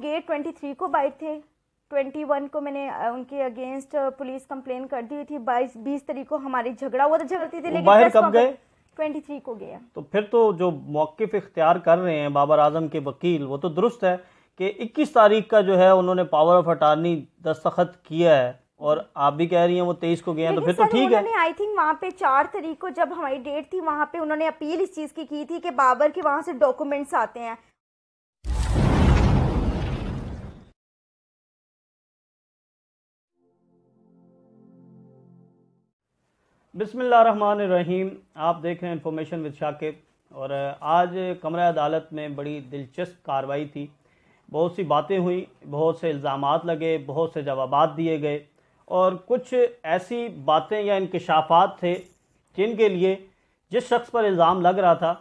Gate twenty three को बाइट थे ट्वेंटी वन को मैंने उनके अगेंस्ट पुलिस कंप्लेन कर दी हुई थी बाईस बीस तारीख को हमारी झगड़ा हुआ था झगड़ती थी लेकिन बाहर कब गए ट्वेंटी थ्री को गया तो फिर तो जो मौकफ इख्तियार कर रहे हैं बाबर आजम के वकील वो तो दुरुस्त है कि इक्कीस तारीख का जो है उन्होंने पावर ऑफ अटारनी दस्तखत किया है और आप भी कह रही हैं वो तेईस को गए तो फिर तो ठीक है आई थिंक वहाँ पे चार तारीख को जब हमारी डेट थी वहाँ पे उन्होंने अपील इस चीज की की थी कि बाबर के वहाँ से डॉक्यूमेंट्स आते हैं बिसमीम आप देख रहे हैं इन्फॉर्मेशन विद शाकिब और आज कमरा अदालत में बड़ी दिलचस्प कार्रवाई थी बहुत सी बातें हुई बहुत से इल्ज़ाम लगे बहुत से जवाब दिए गए और कुछ ऐसी बातें या इनकशाफात थे जिनके लिए जिस शख्स पर इल्ज़ाम लग रहा था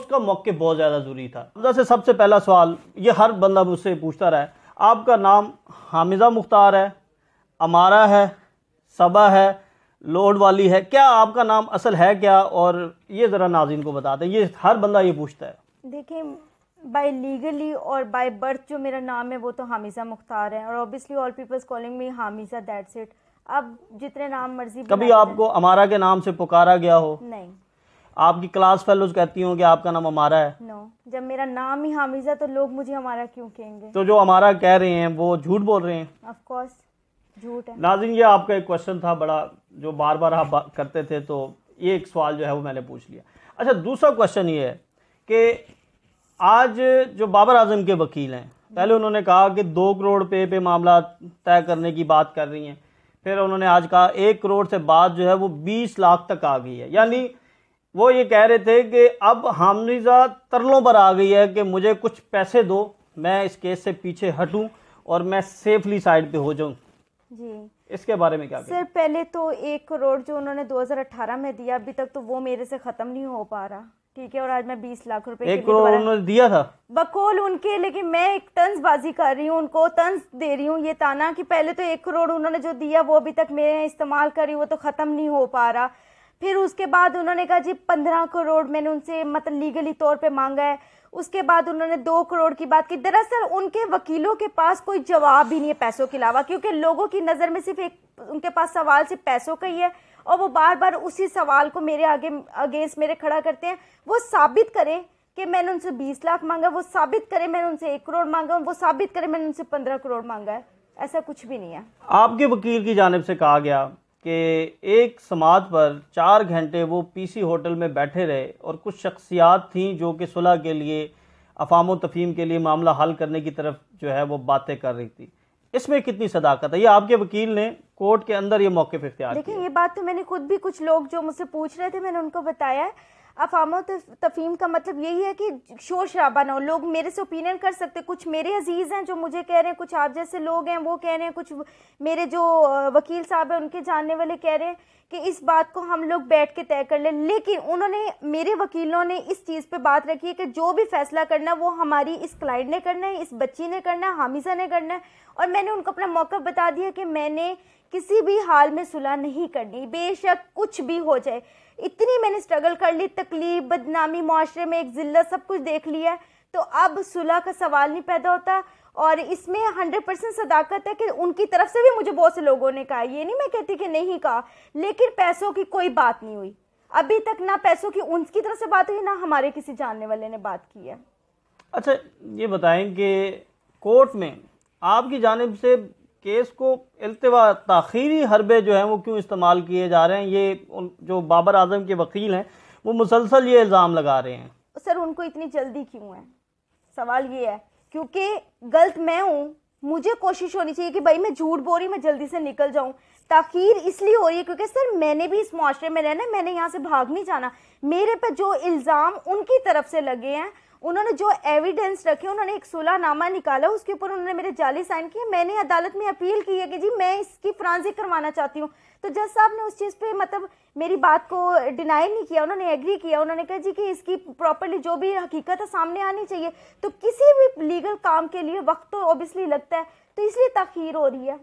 उसका मौके बहुत ज़्यादा ज़रूरी था हमजा से सबसे पहला सवाल ये हर बंदा मुझसे पूछता रहा है आपका नाम हामिज़ा मुख्तार है अमारा है सबा है लोड वाली है क्या आपका नाम असल है क्या और ये ज़रा नाजिन को बता दें ये हर बंदा ये पूछता है देखिए बाई लीगली और बाई बर्थ जो मेरा नाम है वो तो हामिसा मुख्तार है और obviously all peoples calling me Hamisa that's it अब जितने नाम मर्जी कभी आपको अमारा के नाम से पुकारा गया हो नहीं आपकी क्लास फेलोज कहती हूँ कि आपका नाम हमारा है नो no. जब मेरा नाम ही हामिजा तो लोग मुझे हमारा क्यों कहेंगे तो जो हमारा कह रहे हैं वो झूठ बोल रहे हैं ऑफ कोर्स नाजिन ये आपका एक क्वेश्चन था बड़ा जो बार बार आप करते थे तो ये एक सवाल जो है वो मैंने पूछ लिया अच्छा दूसरा क्वेश्चन ये है कि आज जो बाबर आजम के वकील हैं पहले उन्होंने कहा कि दो करोड़ पे पे मामला तय करने की बात कर रही हैं फिर उन्होंने आज कहा एक करोड़ से बात जो है वो बीस लाख तक आ गई है यानी वो ये कह रहे थे कि अब हामिजा तरलों पर आ गई है कि मुझे कुछ पैसे दो मैं इस केस से पीछे हटूं और मैं सेफली साइड पे हो जाऊं जी इसके बारे में क्या सर पहले तो एक करोड़ जो उन्होंने 2018 में दिया अभी तक तो वो मेरे से खत्म नहीं हो पा रहा ठीक है और आज मैं बीस लाख रुपए एक करोड़ उन्होंने दिया था बकोल उनके लेकिन मैं एक तंज बाजी कर रही हूँ उनको तंज दे रही हूँ ये ताना कि पहले तो एक करोड़ उन्होंने जो दिया वो अभी तक मैं इस्तेमाल कर रही हूँ वो तो खत्म नहीं हो पा रहा फिर उसके बाद उन्होंने कहा जी पंद्रह करोड़ मैंने उनसे मतलब लीगली तौर पर मांगा है उसके बाद उन्होंने दो करोड़ की बात की दरअसल उनके वकीलों के पास कोई जवाब ही नहीं है पैसों के अलावा क्योंकि लोगों की नज़र में सिर्फ एक उनके पास सवाल सिर्फ पैसों का ही है और वो बार बार उसी सवाल को मेरे आगे अगेंस्ट मेरे खड़ा करते हैं वो साबित करें कि मैंने उनसे बीस लाख मांगा वो साबित करे मैंने उनसे एक करोड़ मांगा वो साबित करे मैंने उनसे पंद्रह करोड़ मांगा है ऐसा कुछ भी नहीं है आपके वकील की जानब से कहा गया कि एक समात पर चार घंटे वो पीसी होटल में बैठे रहे और कुछ शख्सियात थीं जो कि सुलह के लिए अफाम तफीम के लिए मामला हल करने की तरफ जो है वो बातें कर रही थी इसमें कितनी सदाकत है ये आपके वकील ने कोर्ट के अंदर ये मौके पर इख्तियार देखिए ये बात तो मैंने खुद भी कुछ लोग जो मुझसे पूछ रहे थे मैंने उनको बताया है अफामो तफीम का मतलब यही है कि शोर शराबा ना हो लोग मेरे से ओपिनियन कर सकते कुछ मेरे अजीज़ हैं जो मुझे कह रहे हैं कुछ आप जैसे लोग हैं वो कह रहे हैं कुछ मेरे जो वकील साहब हैं उनके जानने वाले कह रहे हैं कि इस बात को हम लोग बैठ के तय कर लें लेकिन उन्होंने मेरे वकीलों ने इस चीज़ पे बात रखी है कि जो भी फैसला करना वो हमारी इस क्लाइंट ने करना है इस बच्ची ने करना है हामिजा ने करना है और मैंने उनको अपना मौका बता दिया कि मैंने किसी भी हाल में सुलह नहीं करनी बेशक कुछ भी हो जाए इतनी मैंने स्ट्रगल कर ली तकलीफ बदनामी माशरे में एक जिल्ला सब कुछ देख लिया तो अब सुलह का सवाल नहीं पैदा होता और इसमें हंड्रेड परसेंट सदाकत है कि उनकी तरफ से भी मुझे बहुत से लोगों ने कहा ये नहीं मैं कहती कि नहीं कहा लेकिन पैसों की कोई बात नहीं हुई अभी तक ना पैसों की उनकी तरफ से बात हुई ना हमारे किसी जानने वाले ने बात की है अच्छा ये बताएं कि कोर्ट में आपकी जानब से केस को अल्तवा तखीरी हरबे जो हैं वो क्यों इस्तेमाल किए जा रहे हैं ये उन जो बाबर आजम के वकील हैं वो मुसलसल ये इल्ज़ाम लगा रहे हैं सर उनको इतनी जल्दी क्यों है सवाल ये है क्योंकि गलत मैं हूँ मुझे कोशिश होनी चाहिए कि भाई मैं झूठ बोल रही मैं जल्दी से निकल जाऊँ ताखिर इसलिए हो रही है क्योंकि सर मैंने भी इस माशरे में रहना मैंने यहाँ से भाग नहीं जाना मेरे पे जो इल्ज़ाम उनकी तरफ से लगे हैं उन्होंने जो एविडेंस रखे उन्होंने एक सुलहनामा निकाला उसके ऊपर उन्होंने मेरे जाली साइन किए मैंने अदालत में अपील की है कि जी मैं इसकी फ्रांसी करवाना चाहती हूँ तो जज साहब ने उस चीज़ पे मतलब मेरी बात को डिनाई नहीं किया उन्होंने एग्री किया उन्होंने कहा जी कि इसकी प्रॉपरली जो भी हकीकत है सामने आनी चाहिए तो किसी भी लीगल काम के लिए वक्त तो ओबियसली लगता है तो इसलिए तखीर हो रही है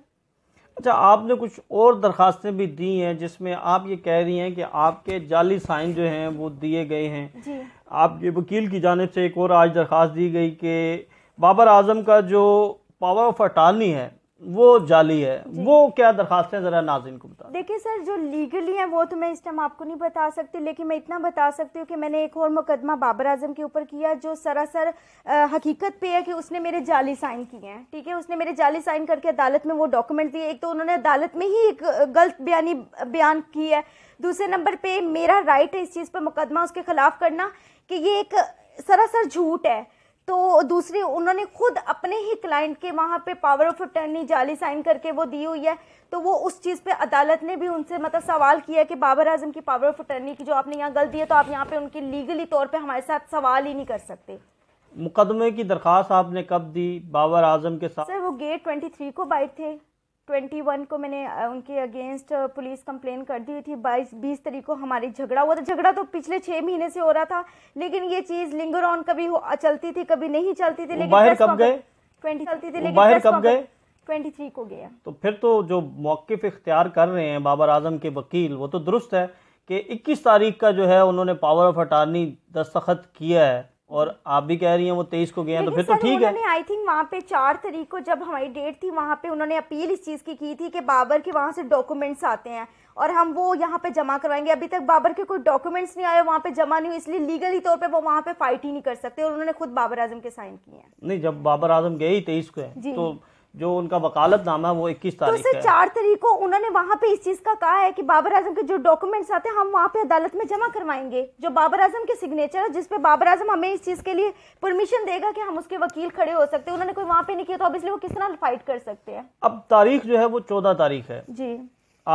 अच्छा आपने कुछ और दरखास्तें भी दी हैं जिसमें आप ये कह रही हैं कि आपके जाली साइन जो हैं वो दिए गए हैं ये वकील की जानब से एक और आज दरख्वास्त दी गई कि बाबर आजम का जो पावर ऑफ अटार्नी है वो जाली है वो क्या है जरा नाजिन को बता देखिए सर जो लीगली है वो तो मैं इस टाइम आपको नहीं बता सकती लेकिन मैं इतना बता सकती हूँ कि मैंने एक और मुकदमा बाबर आजम के ऊपर किया जो सरासर हकीकत पे है कि उसने मेरे जाली साइन किए हैं ठीक है उसने मेरे जाली साइन करके अदालत में वो डॉक्यूमेंट दिए एक तो उन्होंने अदालत में ही एक गलत बयानी बयान की है दूसरे नंबर पे मेरा राइट है इस चीज़ पर मुकदमा उसके खिलाफ करना कि ये एक सरासर झूठ है तो दूसरी उन्होंने खुद अपने ही क्लाइंट के वहाँ पे पावर ऑफ अटर्नी जाली साइन करके वो दी हुई है तो वो उस चीज़ पे अदालत ने भी उनसे मतलब सवाल किया कि बाबर आजम की पावर ऑफ अटर्नी की जो आपने यहाँ गलती है तो आप यहाँ पे उनके लीगली तौर पे हमारे साथ सवाल ही नहीं कर सकते मुकदमे की दरखास्त आपने कब दी बाबर आजम के साथ सर वो गेट ट्वेंटी को बाइट थे ट्वेंटी वन को मैंने उनके अगेंस्ट पुलिस कंप्लेन कर दी थी बाईस बीस तारीख को हमारी झगड़ा हुआ था झगड़ा तो पिछले छह महीने से हो रहा था लेकिन ये चीज लिंगर ऑन कभी चलती थी कभी नहीं चलती थी लेकिन बाहर कब गए ट्वेंटी चलती थी लेकिन बाहर कब गए ट्वेंटी थ्री को गया तो फिर तो जो मौकफ इख्तियार कर रहे हैं बाबर आजम के वकील वो तो दुरुस्त है कि इक्कीस तारीख का जो है उन्होंने पावर ऑफ अटारनी दस्तखत किया है और आप भी कह रही हैं वो तेईस को गए हैं तो फिर तो ठीक है आई थिंक वहाँ पे चार तारीख को जब हमारी डेट थी वहाँ पे उन्होंने अपील इस चीज़ की की थी कि बाबर के वहाँ से डॉक्यूमेंट्स आते हैं और हम वो यहाँ पे जमा करवाएंगे अभी तक बाबर के कोई डॉक्यूमेंट्स नहीं आए वहाँ पे जमा नहीं हुए इसलिए लीगली तौर पे वो वहाँ पे फाइट ही नहीं कर सकते और उन्होंने खुद बाबर आजम के साइन किए हैं नहीं जब बाबर आजम गए ही तेईस को है तो जो उनका वकालत नामा है वो इक्कीस तो तारीख तो चार तारीख को उन्होंने वहाँ पे इस चीज का कहा है कि बाबर आजम के जो डॉक्यूमेंट्स आते हैं हम वहाँ पे अदालत में जमा करवाएंगे जो बाबर आजम के सिग्नेचर है जिसपे बाबर आजम हमें इस चीज के लिए परमिशन देगा कि हम उसके वकील खड़े हो सकते हैं उन्होंने कोई वहाँ पे नहीं किया तो अब इसलिए वो किस तरह फाइट कर सकते हैं अब तारीख जो है वो चौदह तारीख है जी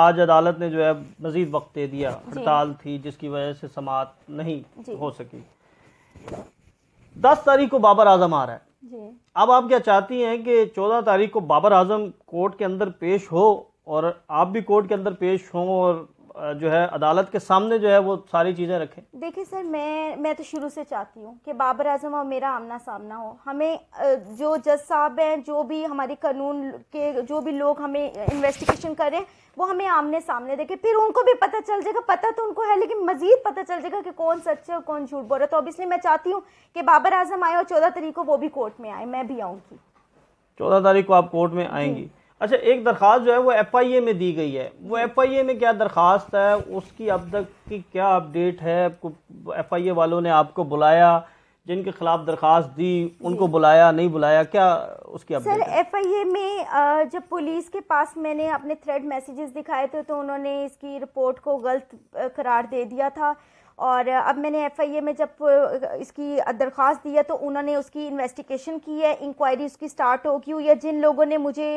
आज अदालत ने जो है मजीद वक्त दे दिया हड़ताल थी जिसकी वजह से समाप्त नहीं हो सकी दस तारीख को बाबर आजम आ रहा है अब आप क्या चाहती हैं कि चौदह तारीख को बाबर आजम कोर्ट के अंदर पेश हो और आप भी कोर्ट के अंदर पेश हों और जो है अदालत के सामने जो है वो सारी चीज़ें रखें देखिए सर मैं मैं तो शुरू से चाहती हूँ कि बाबर आजम और मेरा आमना सामना हो हमें जो जज साहब हैं जो भी हमारे कानून के जो भी लोग हमें इन्वेस्टिगेशन करें वो हमें आमने सामने देखे फिर उनको भी पता चल जाएगा पता तो उनको है लेकिन मजीद पता चल जाएगा कि कौन सच है और कौन झूठ बोल रहा है तो ऑब्वियसली मैं चाहती हूँ कि बाबर आजम आए और चौदह तारीख को वो भी कोर्ट में आए मैं भी आऊँगी चौदह तारीख को आप कोर्ट में आएंगी अच्छा एक दरख्वास्त जो है वो एफ आई ए में दी गई है वो एफ आई ए में क्या दरख्वास्त है उसकी अब तक की क्या अपडेट है एफ आई ए वालों ने आपको बुलाया जिनके खिलाफ दरख्वास्त दी उनको बुलाया नहीं बुलाया क्या उसकी सर एफ आई ए में जब पुलिस के पास मैंने अपने थ्रेड मैसेजेस दिखाए थे तो उन्होंने इसकी रिपोर्ट को गलत करार दे दिया था और अब मैंने एफआईए में जब इसकी दरख्वास्त दी है तो उन्होंने उसकी इन्वेस्टिगेशन की है इंक्वायरी उसकी स्टार्ट होगी हुई है जिन लोगों ने मुझे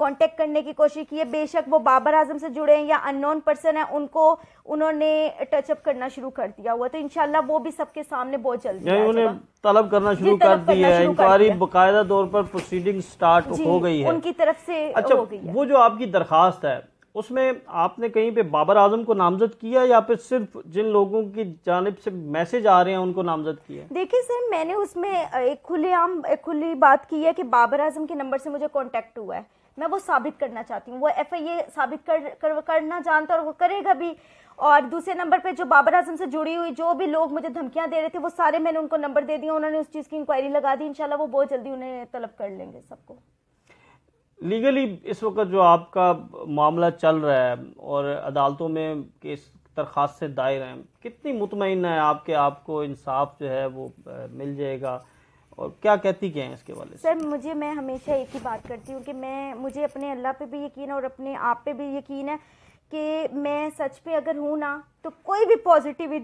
कांटेक्ट करने की कोशिश की है बेशक वो बाबर आजम से जुड़े हैं या अननोन पर्सन है उनको उन्होंने टचअप करना शुरू कर दिया हुआ तो इनशाला वो भी सबके सामने बहुत जल्दी उन्हें तलब करना शुरू कर दी है इंक्वायरी बाकायदा तौर पर प्रोसीडिंग स्टार्ट हो गई है उनकी तरफ से अच्छा वो जो आपकी दरखास्त है उसमें आपने कहीं पे बाबर आजम को नामजद किया या फिर सिर्फ जिन लोगों की जानब से मैसेज आ रहे हैं उनको नामजद किया देखिए सर मैंने उसमें एक खुलेआम एक खुली बात की है कि बाबर आजम के नंबर से मुझे कॉन्टेक्ट हुआ है मैं वो साबित करना चाहती हूँ वो एफ आई ए साबित कर, कर करना जानता और वो करेगा भी और दूसरे नंबर पे जो बाबर आजम से जुड़ी हुई जो भी लोग मुझे धमकियां दे रहे थे वो सारे मैंने उनको नंबर दे दिया उन्होंने उस चीज़ की इंक्वायरी लगा दी इंशाल्लाह वो बहुत जल्दी उन्हें तलब कर लेंगे सबको लीगली इस वक्त जो आपका मामला चल रहा है और अदालतों में केस दरख्वास्त से दायर हैं कितनी मुतमिन है आपके आपको इंसाफ जो है वो मिल जाएगा और क्या कहती क्या है इसके वाले सर मुझे मैं हमेशा एक ही बात करती हूँ कि मैं मुझे अपने अल्लाह पे भी यकीन है और अपने आप पे भी यकीन है कि मैं सच पे अगर हूँ ना तो कोई भी पॉजिटिव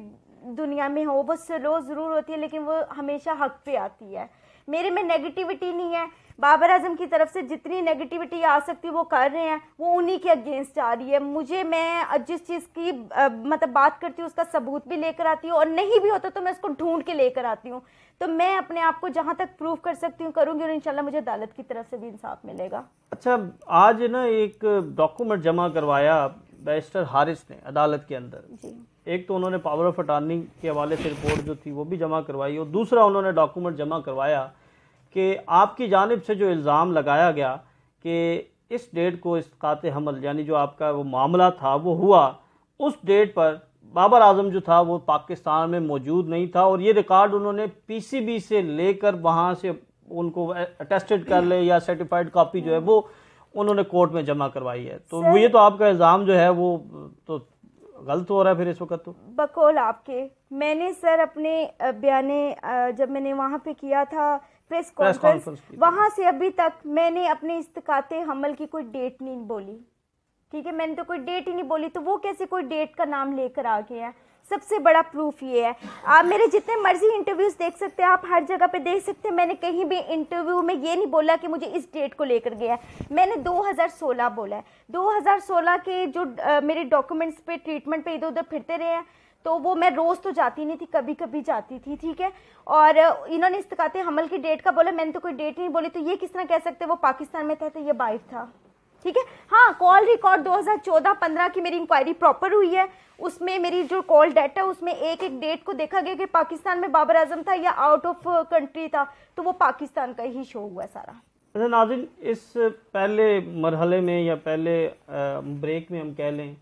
दुनिया में हो वो स्लो ज़रूर होती है लेकिन वो हमेशा हक पे आती है मेरे में नेगेटिविटी नहीं है बाबर आजम की तरफ से जितनी नेगेटिविटी आ सकती है वो कर रहे हैं वो उन्हीं के अगेंस्ट आ रही है मुझे मैं जिस चीज़ की आ, मतलब बात करती हूँ उसका सबूत भी लेकर आती हूँ और नहीं भी होता तो मैं उसको ढूंढ के लेकर आती हूँ तो मैं अपने आप को जहाँ तक प्रूव कर सकती हूँ करूँगी और इनशाला मुझे अदालत की तरफ से भी इंसाफ मिलेगा अच्छा आज ना एक डॉक्यूमेंट जमा करवाया बैरिस्टर हारिस ने अदालत के अंदर एक तो उन्होंने पावर ऑफ अटॉर्नी के हवाले से रिपोर्ट जो थी वो भी जमा करवाई और दूसरा उन्होंने डॉक्यूमेंट जमा करवाया कि आपकी जानब से जो इल्ज़ाम लगाया गया कि इस डेट को इसकात हमल यानी जो आपका वो मामला था वो हुआ उस डेट पर बाबर आजम जो था वो पाकिस्तान में मौजूद नहीं था और ये रिकॉर्ड उन्होंने पीसीबी से लेकर वहाँ से उनको अटेस्टेड कर ले या सर्टिफाइड कॉपी जो है वो उन्होंने कोर्ट में जमा करवाई है तो ये तो आपका इल्ज़ाम जो है वो तो गलत हो रहा है फिर इस वक्त तो बकौल आपके मैंने सर अपने बयान जब मैंने वहाँ पे किया था प्रेस कॉन्फ्रेंस वहाँ से अभी तक मैंने अपने इस्तकाते हमल की कोई डेट नहीं बोली ठीक है मैंने तो कोई डेट ही नहीं बोली तो वो कैसे कोई डेट का नाम लेकर आ गया है सबसे बड़ा प्रूफ ये है आप मेरे जितने मर्जी इंटरव्यूज़ देख सकते हैं आप हर जगह पे देख सकते हैं मैंने कहीं भी इंटरव्यू में ये नहीं बोला कि मुझे इस डेट को लेकर गया है मैंने 2016 बोला है 2016 के जो आ, मेरे डॉक्यूमेंट्स पे ट्रीटमेंट पे इधर उधर फिरते रहे हैं तो वो मैं रोज़ तो जाती नहीं थी कभी कभी जाती थी ठीक है और इन्होंने इस्तकाते हमल की डेट का बोला मैंने तो कोई डेट नहीं बोली तो ये किस तरह कह सकते वो पाकिस्तान में था तो ये बाइफ था ठीक है हाँ कॉल रिकॉर्ड 2014-15 की मेरी इंक्वायरी प्रॉपर हुई है उसमें मेरी जो कॉल डेट है उसमें एक एक डेट को देखा गया कि पाकिस्तान में बाबर आजम था या आउट ऑफ कंट्री था तो वो पाकिस्तान का ही शो हुआ सारा अच्छा नाजिन इस पहले मरहले में या पहले ब्रेक uh, में हम कह लें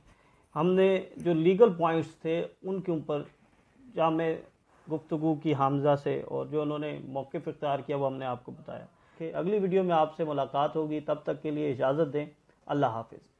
हमने जो लीगल पॉइंट्स थे उनके ऊपर जामे गुफ्तु की हामजा से और जो उन्होंने मौके इख्तियार किया वो हमने आपको बताया कि अगली वीडियो में आपसे मुलाकात होगी तब तक के लिए इजाज़त दें अल्लाह हाफिज़